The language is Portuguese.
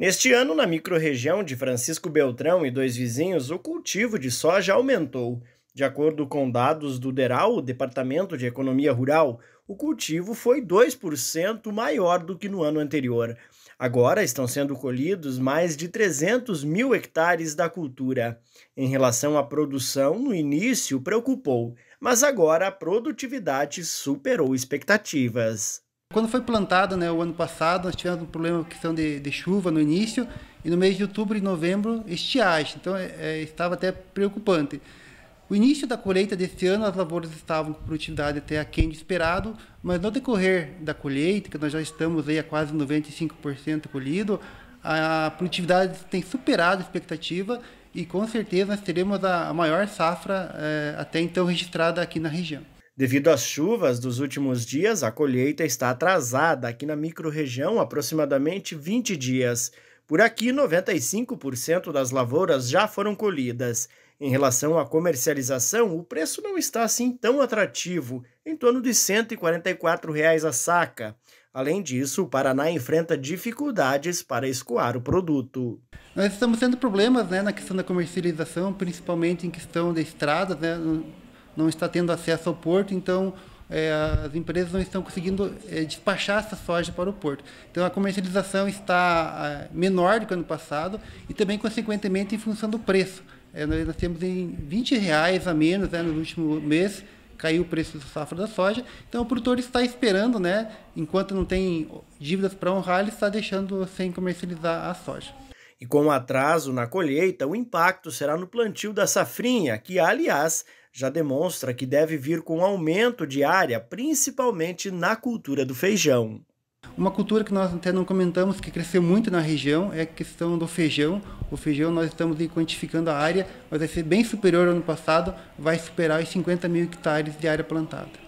Neste ano, na microrregião de Francisco Beltrão e dois vizinhos, o cultivo de soja aumentou. De acordo com dados do DERAL, o Departamento de Economia Rural, o cultivo foi 2% maior do que no ano anterior. Agora estão sendo colhidos mais de 300 mil hectares da cultura. Em relação à produção, no início preocupou, mas agora a produtividade superou expectativas. Quando foi plantada, né, o ano passado, nós tivemos um problema questão de, de chuva no início e no mês de outubro e novembro estiagem, então é, é estava até preocupante. O início da colheita deste ano, as lavouras estavam com produtividade até aquém do esperado, mas no decorrer da colheita, que nós já estamos aí a quase 95% colhido, a produtividade tem superado a expectativa e com certeza nós teremos a maior safra é, até então registrada aqui na região. Devido às chuvas dos últimos dias, a colheita está atrasada aqui na microrregião aproximadamente 20 dias. Por aqui, 95% das lavouras já foram colhidas. Em relação à comercialização, o preço não está assim tão atrativo, em torno de R$ 144 reais a saca. Além disso, o Paraná enfrenta dificuldades para escoar o produto. Nós estamos tendo problemas né, na questão da comercialização, principalmente em questão de estradas. Né? não está tendo acesso ao porto, então é, as empresas não estão conseguindo é, despachar essa soja para o porto. Então a comercialização está é, menor do que ano passado e também, consequentemente, em função do preço. É, nós temos em 20 reais a menos né, no último mês caiu o preço da safra da soja. Então o produtor está esperando, né? Enquanto não tem dívidas para honrar, ele está deixando sem comercializar a soja. E com o atraso na colheita, o impacto será no plantio da safrinha, que, aliás, já demonstra que deve vir com aumento de área, principalmente na cultura do feijão. Uma cultura que nós até não comentamos, que cresceu muito na região, é a questão do feijão. O feijão nós estamos quantificando a área, mas vai ser bem superior ao ano passado, vai superar os 50 mil hectares de área plantada.